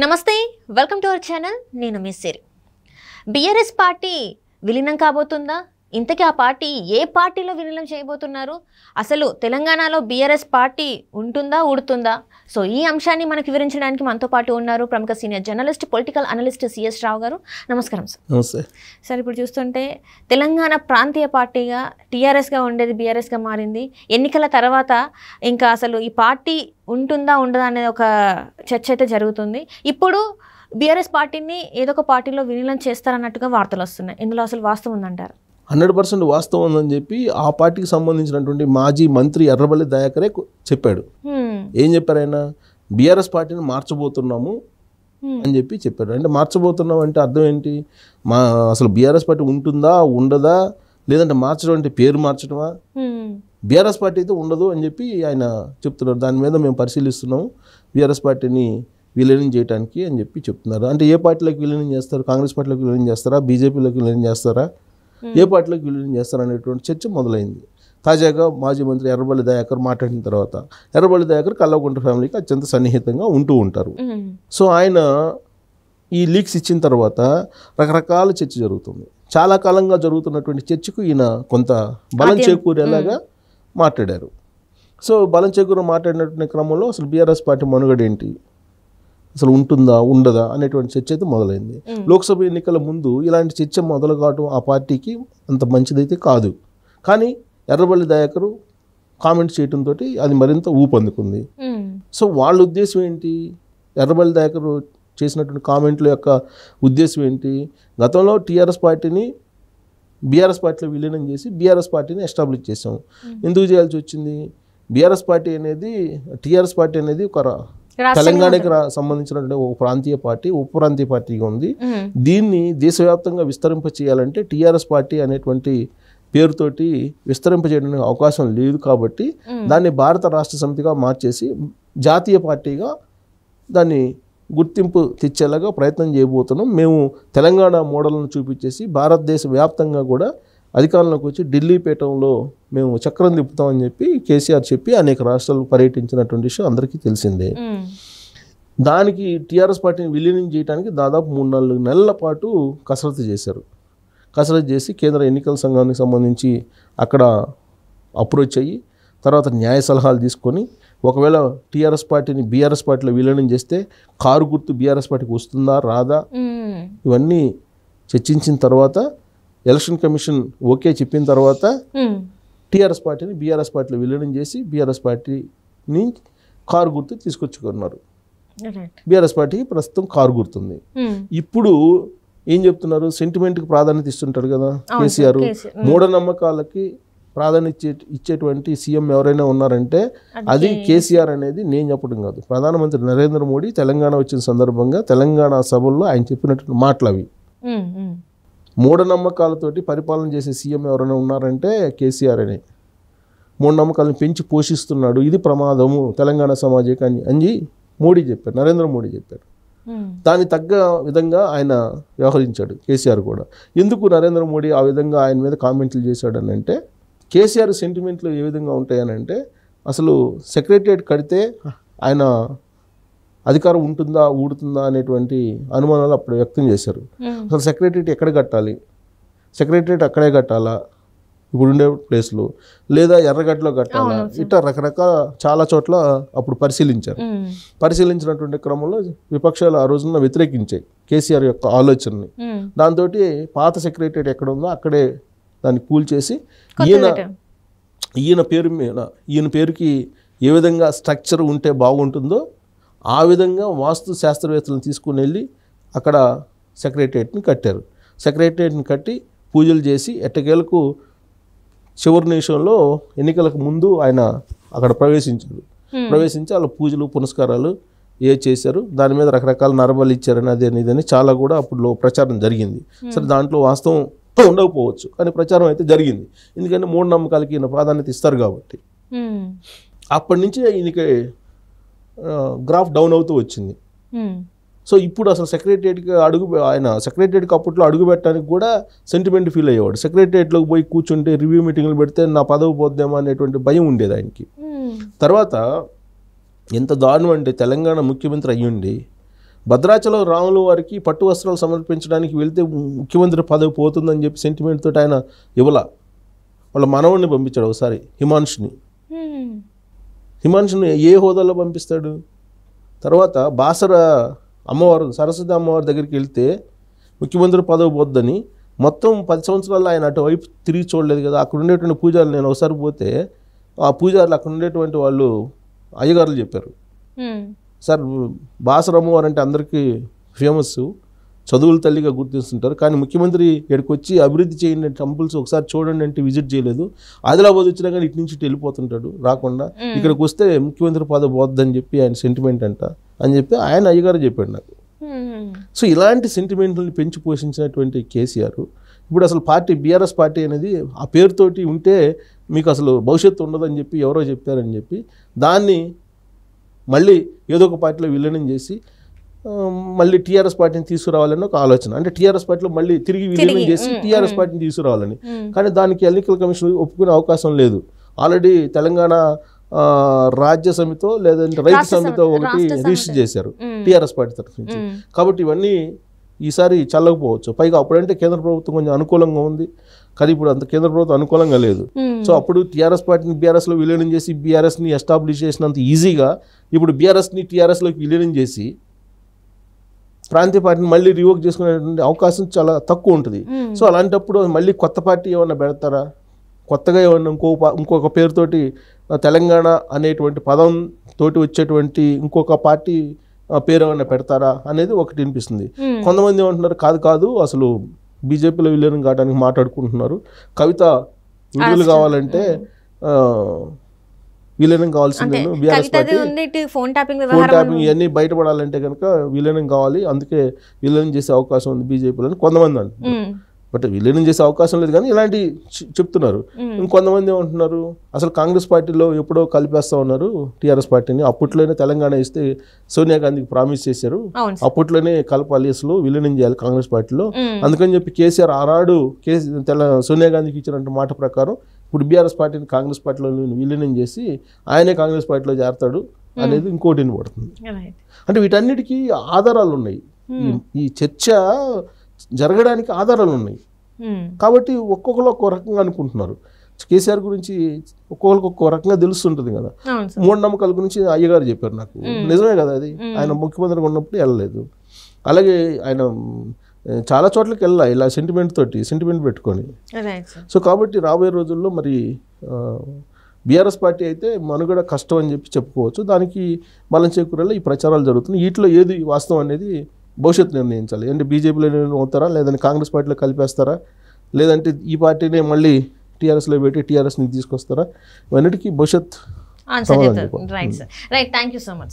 నమస్తే welcome to our channel నేను మీ సిరి BRS party విలీనం కాబోతుందా ఇంతకీ ఆ పార్టీ ఏ పార్టీలో విలీనం చేయబోతున్నారు అసలు తెలంగాణలో బీఆర్ఎస్ పార్టీ ఉంటుందా ఉడుతుందా సో ఈ అంశాన్ని మనకు వివరించడానికి మనతో పాటు ఉన్నారు ప్రముఖ senior journalist political analyst C S Rao నమస్కారం సార్ నమస్తే సార్ ఇప్పుడు చూస్తుంటే తెలంగాణ ప్రాంతీయ పార్టీగా టీఆర్ఎస్గా ఉండేది బీఆర్ఎస్గా మారింది ఎన్నికల తర్వాత ఇంకా అసలు ఈ పార్టీ ఉంటుందా ఉండదా అనేది ఒక చర్చ అయితే జరుగుతుంది ఇప్పుడు బీఆర్ఎస్ పార్టీని ఏదో ఒక పార్టీలో విలీనం చేస్తారన్నట్టుగా వార్తలు వస్తున్నాయి ఇందులో అసలు వాస్తవం ఉందంటారు హండ్రెడ్ పర్సెంట్ వాస్తవం ఉందని చెప్పి ఆ పార్టీకి సంబంధించినటువంటి మాజీ మంత్రి ఎర్రబల్లి దయాకరే చెప్పాడు ఏం చెప్పారు ఆయన బీఆర్ఎస్ పార్టీని మార్చబోతున్నాము అని చెప్పి చెప్పారు అంటే మార్చబోతున్నాం అంటే అర్థం ఏంటి మా అసలు బీఆర్ఎస్ పార్టీ ఉంటుందా ఉండదా లేదంటే మార్చడం అంటే పేరు మార్చడమా బీఆర్ఎస్ పార్టీ అయితే ఉండదు అని చెప్పి ఆయన చెప్తున్నారు దాని మీద మేము పరిశీలిస్తున్నాము బీఆర్ఎస్ పార్టీని విలీనం చేయడానికి అని చెప్పి చెప్తున్నారు అంటే ఏ పార్టీలోకి విలీనం చేస్తారు కాంగ్రెస్ పార్టీలోకి విలీనం చేస్తారా బీజేపీలకు విలీనం చేస్తారా ఏ పార్టీలోకి విలీనం చేస్తారా అనేటువంటి చర్చ మొదలైంది తాజాగా మాజీ మంత్రి ఎర్రబల్లి దయాకర్ మాట్లాడిన తర్వాత ఎర్రబల్లి దయాకర్ కల్లగుంట ఫ్యామిలీకి అత్యంత సన్నిహితంగా ఉంటూ ఉంటారు సో ఆయన ఈ లీక్స్ ఇచ్చిన తర్వాత రకరకాల చర్చ జరుగుతుంది చాలా కాలంగా జరుగుతున్నటువంటి చర్చకు ఈయన కొంత బలం చేకూరేలాగా మాట్లాడారు సో బలం చేకూర మాట్లాడినటువంటి క్రమంలో అసలు బీఆర్ఎస్ పార్టీ మనుగడ ఏంటి అసలు ఉంటుందా ఉండదా అనేటువంటి చర్చ అయితే మొదలైంది లోక్సభ ఎన్నికల ముందు ఇలాంటి చర్చ మొదలు కావడం ఆ పార్టీకి అంత మంచిదైతే కాదు కానీ ఎర్రబల్లి దయాకరు కామెంట్స్ చేయడంతో అది మరింత ఊపందుకుంది సో hmm. వాళ్ళ ఉద్దేశం ఏంటి ఎర్రబల్లి దయాకరు చేసినటువంటి కామెంట్ల యొక్క ఉద్దేశం ఏంటి గతంలో టీఆర్ఎస్ పార్టీని బీఆర్ఎస్ పార్టీలో విలీనం చేసి బీఆర్ఎస్ పార్టీని ఎస్టాబ్లిష్ చేసాం hmm. ఎందుకు చేయాల్సి వచ్చింది బీఆర్ఎస్ పార్టీ అనేది టీఆర్ఎస్ పార్టీ అనేది ఒక తెలంగాణకి సంబంధించినటువంటి ఒక ప్రాంతీయ పార్టీ ఉప ప్రాంతీయ పార్టీగా ఉంది hmm. దీన్ని దేశవ్యాప్తంగా విస్తరింప చేయాలంటే టీఆర్ఎస్ పార్టీ అనేటువంటి పేరుతోటి విస్తరింపజేయడానికి అవకాశం లేదు కాబట్టి దాన్ని భారత రాష్ట్ర సమితిగా మార్చేసి జాతీయ పార్టీగా దాన్ని గుర్తింపు తెచ్చేలాగా ప్రయత్నం చేయబోతున్నాం మేము తెలంగాణ మోడల్ను చూపించేసి భారతదేశ వ్యాప్తంగా కూడా అధికారంలోకి వచ్చి ఢిల్లీ పీఠంలో మేము చక్రం తిప్పుతామని చెప్పి కేసీఆర్ చెప్పి అనేక రాష్ట్రాలు పర్యటించినటువంటి విషయం అందరికీ తెలిసిందే దానికి టీఆర్ఎస్ పార్టీని విలీనం చేయడానికి దాదాపు మూడు నాలుగు నెలల పాటు కసరత్తు చేశారు కసరత్తు చేసి కేంద్ర ఎన్నికల సంఘానికి సంబంధించి అక్కడ అప్రోచ్ అయ్యి తర్వాత న్యాయ సలహాలు తీసుకొని ఒకవేళ టీఆర్ఎస్ పార్టీని బీఆర్ఎస్ పార్టీలో విలీనం చేస్తే కారు గుర్తు బీఆర్ఎస్ పార్టీకి వస్తుందా రాదా ఇవన్నీ చర్చించిన తర్వాత ఎలక్షన్ కమిషన్ ఓకే చెప్పిన తర్వాత టీఆర్ఎస్ పార్టీని బీఆర్ఎస్ పార్టీలో విలీనం చేసి బీఆర్ఎస్ పార్టీని కారు గుర్తు తీసుకొచ్చుకున్నారు బీఆర్ఎస్ పార్టీకి ప్రస్తుతం కారు గుర్తుంది ఇప్పుడు ఏం చెప్తున్నారు సెంటిమెంట్కి ప్రాధాన్యత ఇస్తుంటారు కదా కేసీఆర్ మూఢనమ్మకాలకి ప్రాధాన్యత ఇచ్చేటువంటి సీఎం ఎవరైనా ఉన్నారంటే అది కేసీఆర్ అనేది నేను చెప్పడం కాదు ప్రధానమంత్రి నరేంద్ర మోడీ తెలంగాణ వచ్చిన సందర్భంగా తెలంగాణ సభల్లో ఆయన చెప్పినటువంటి మాటలు అవి మూఢనమ్మకాలతోటి పరిపాలన చేసే సీఎం ఎవరైనా ఉన్నారంటే కేసీఆర్ అని మూఢనమ్మకాలను పెంచి పోషిస్తున్నాడు ఇది ప్రమాదము తెలంగాణ సమాజానికి అని అని మోడీ చెప్పారు నరేంద్ర మోడీ చెప్పారు దాని తగ్గ విధంగా ఆయన వ్యవహరించాడు కేసీఆర్ కూడా ఎందుకు నరేంద్ర మోడీ ఆ విధంగా ఆయన మీద కామెంట్లు చేశాడని అంటే కేసీఆర్ సెంటిమెంట్లు ఏ విధంగా ఉంటాయనంటే అసలు సెక్రటరియట్ కడితే ఆయన అధికారం ఉంటుందా ఊడుతుందా అనేటువంటి అనుమానాలు అప్పుడు వ్యక్తం చేశారు అసలు సెక్రటరియట్ ఎక్కడ కట్టాలి సెక్రటరియట్ అక్కడే కట్టాలా ఇప్పుడు ఉండే ప్లేస్లో లేదా ఎర్రగడ్డలో కట్టాలా ఇట్లా రకరకాల చాలా చోట్ల అప్పుడు పరిశీలించారు పరిశీలించినటువంటి క్రమంలో విపక్షాలు ఆ రోజున వ్యతిరేకించాయి కేసీఆర్ యొక్క ఆలోచనని దాంతో పాత సెక్రటరియట్ ఎక్కడ ఉందో అక్కడే దాన్ని కూల్చేసి ఈయన ఈయన పేరు మీద ఈయన పేరుకి ఏ విధంగా స్ట్రక్చర్ ఉంటే బాగుంటుందో ఆ విధంగా వాస్తు శాస్త్రవేత్తలను తీసుకుని వెళ్ళి అక్కడ సెక్రటరియట్ని కట్టారు సెక్రటరియట్ని కట్టి పూజలు చేసి ఎట్టకేలకు చివరి నిమిషంలో ఎన్నికలకు ముందు ఆయన అక్కడ ప్రవేశించారు hmm. ప్రవేశించి వాళ్ళ పూజలు పునస్కారాలు ఏ చేశారు దాని మీద రకరకాల నరబలు ఇచ్చారని అదేని ఇదని చాలా కూడా అప్పుడు ప్రచారం జరిగింది hmm. సరే దాంట్లో వాస్తవం ఉండకపోవచ్చు కానీ ప్రచారం అయితే జరిగింది ఎందుకంటే మూఢనమ్మకాలకి ఈయన ప్రాధాన్యత ఇస్తారు కాబట్టి hmm. అప్పటి నుంచి ఈయనకి గ్రాఫ్ డౌన్ అవుతూ వచ్చింది సో ఇప్పుడు అసలు సెక్రటరియట్కి అడుగు ఆయన సెక్రటరియట్కి అప్పట్లో అడుగు పెట్టడానికి కూడా సెంటిమెంట్ ఫీల్ అయ్యేవాడు సెక్రటరియట్లోకి పోయి కూర్చుంటే రివ్యూ మీటింగ్లు పెడితే నా పదవి పోద్దేమో అనేటువంటి భయం ఉండేది ఆయనకి తర్వాత ఎంత దారుణం అంటే తెలంగాణ ముఖ్యమంత్రి అయ్యుండి భద్రాచలం రాములు వారికి పట్టు వస్త్రాలు సమర్పించడానికి వెళ్తే ముఖ్యమంత్రి పదవి పోతుందని చెప్పి సెంటిమెంట్ తోటి ఆయన ఇవ్వాల వాళ్ళ మనవడిని పంపించాడు ఒకసారి హిమాన్షుని హిమాన్షుని ఏ హోదాలో పంపిస్తాడు తర్వాత బాసర అమ్మవారు సరస్వతి అమ్మవారి దగ్గరికి వెళ్తే ముఖ్యమంత్రి పదవి పోద్దని మొత్తం పది సంవత్సరాలు ఆయన అటువైపు తిరిగి చూడలేదు కదా అక్కడ ఉండేటువంటి పూజారులు నేను ఒకసారి పోతే ఆ పూజారులు అక్కడ ఉండేటువంటి వాళ్ళు అయ్యగారులు చెప్పారు సార్ బాసర అమ్మవారు అంటే అందరికీ ఫేమస్ చదువుల తల్లిగా గుర్తిస్తుంటారు కానీ ముఖ్యమంత్రి ఇక్కడికి వచ్చి అభివృద్ధి చేయండి టెంపుల్స్ ఒకసారి చూడండి అంటే విజిట్ చేయలేదు ఆదిలాబాద్ వచ్చినా కానీ ఇటు నుంచి వెళ్ళిపోతుంటాడు రాకుండా ఇక్కడికి వస్తే ముఖ్యమంత్రి పదవి పోద్దని చెప్పి ఆయన సెంటిమెంట్ అంట అని చెప్పి ఆయన అయ్యగారు చెప్పాడు నాకు సో ఇలాంటి సెంటిమెంట్ని పెంచి పోషించినటువంటి కేసీఆర్ ఇప్పుడు అసలు పార్టీ బీఆర్ఎస్ పార్టీ అనేది ఆ పేరుతోటి ఉంటే మీకు అసలు భవిష్యత్తు ఉండదని చెప్పి ఎవరో చెప్పారని చెప్పి దాన్ని మళ్ళీ ఏదో ఒక పార్టీలో విలీనం చేసి మళ్ళీ టీఆర్ఎస్ పార్టీని తీసుకురావాలని ఒక ఆలోచన అంటే టీఆర్ఎస్ పార్టీలో మళ్ళీ తిరిగి విలీనం చేసి టీఆర్ఎస్ పార్టీని తీసుకురావాలని కానీ దానికి ఎన్నికల కమిషన్ ఒప్పుకునే అవకాశం లేదు ఆల్రెడీ తెలంగాణ రాజ్య సమితో లేదంటే రైతు సమితో ఒకటి రిజిస్టర్ చేశారు టీఆర్ఎస్ పార్టీ తరఫు నుంచి కాబట్టి ఇవన్నీ ఈసారి చల్లకపోవచ్చు పైగా అప్పుడంటే కేంద్ర ప్రభుత్వం కొంచెం అనుకూలంగా ఉంది కానీ ఇప్పుడు అంత కేంద్ర ప్రభుత్వం అనుకూలంగా లేదు సో అప్పుడు టీఆర్ఎస్ పార్టీని బీఆర్ఎస్లో విలీనం చేసి బీఆర్ఎస్ని ఎస్టాబ్లిష్ చేసినంత ఈజీగా ఇప్పుడు బీఆర్ఎస్ని టీఆర్ఎస్లోకి విలీనం చేసి ప్రాంతీయ పార్టీని మళ్ళీ రివోక్ చేసుకునేటువంటి అవకాశం చాలా తక్కువ ఉంటుంది సో అలాంటప్పుడు మళ్ళీ కొత్త పార్టీ ఏమన్నా పెడతారా కొత్తగా ఏమన్నా ఇంకో ఇంకొక పేరుతోటి తెలంగాణ అనేటువంటి పదం తోటి వచ్చేటువంటి ఇంకొక పార్టీ పేరు ఏమైనా పెడతారా అనేది ఒకటి వినిపిస్తుంది కొంతమంది ఏమంటున్నారు కాదు కాదు అసలు బీజేపీలో విలీనం కావడానికి మాట్లాడుకుంటున్నారు కవిత విడుదల కావాలంటే విలీనం కావాల్సిందే బీఆర్ఎస్ పార్టీ ఫోన్ ట్యాపింగ్ ఇవన్నీ బయటపడాలంటే కనుక విలీనం కావాలి అందుకే విలీనం చేసే అవకాశం ఉంది బీజేపీలో కొంతమంది అంటున్నారు బట్ విలీనం చేసే అవకాశం లేదు కానీ ఇలాంటి చెప్తున్నారు ఇంకొంతమంది ఏమంటున్నారు అసలు కాంగ్రెస్ పార్టీలో ఎప్పుడో కలిపేస్తా ఉన్నారు టీఆర్ఎస్ పార్టీని అప్పట్లోనే తెలంగాణ ఇస్తే సోనియా గాంధీకి ప్రామిస్ చేశారు అప్పట్లోనే కలపాలి అసలు విలీనం చేయాలి కాంగ్రెస్ పార్టీలో అందుకని చెప్పి కేసీఆర్ ఆనాడు కేసీ సోనియా గాంధీకి ఇచ్చినటువంటి మాట ప్రకారం ఇప్పుడు బీఆర్ఎస్ పార్టీని కాంగ్రెస్ పార్టీలో విలీనం చేసి ఆయనే కాంగ్రెస్ పార్టీలో చేరతాడు అనేది ఇంకోటి పడుతుంది అంటే వీటన్నిటికీ ఆధారాలు ఉన్నాయి ఈ చర్చ జరగడానికి ఆధారాలు ఉన్నాయి కాబట్టి ఒక్కొక్కరు ఒక్కో రకంగా అనుకుంటున్నారు కేసీఆర్ గురించి ఒక్కొక్కరికి ఒక్కో రకంగా తెలుస్తుంటుంది కదా మూఢనమ్మకాల గురించి అయ్యగారు చెప్పారు నాకు నిజమే కదా అది ఆయన ముఖ్యమంత్రిగా ఉన్నప్పుడు వెళ్ళలేదు అలాగే ఆయన చాలా చోట్లకి వెళ్ళా ఇలా సెంటిమెంట్ తోటి సెంటిమెంట్ పెట్టుకొని సో కాబట్టి రాబోయే రోజుల్లో మరి బీఆర్ఎస్ పార్టీ అయితే మనుగడ కష్టం అని చెప్పి చెప్పుకోవచ్చు దానికి బలం చేకూరేలా ఈ ప్రచారాలు జరుగుతున్నాయి వీటిలో ఏది వాస్తవం అనేది భవిష్యత్తు నిర్ణయించాలి అంటే బీజేపీలో నిర్ణయం అవుతారా లేదంటే కాంగ్రెస్ పార్టీలో కలిపేస్తారా లేదంటే ఈ పార్టీనే మళ్ళీ టీఆర్ఎస్లో పెట్టి టీఆర్ఎస్ని తీసుకొస్తారా ఇవన్నిటికీ భవిష్యత్ right sir right thank you so much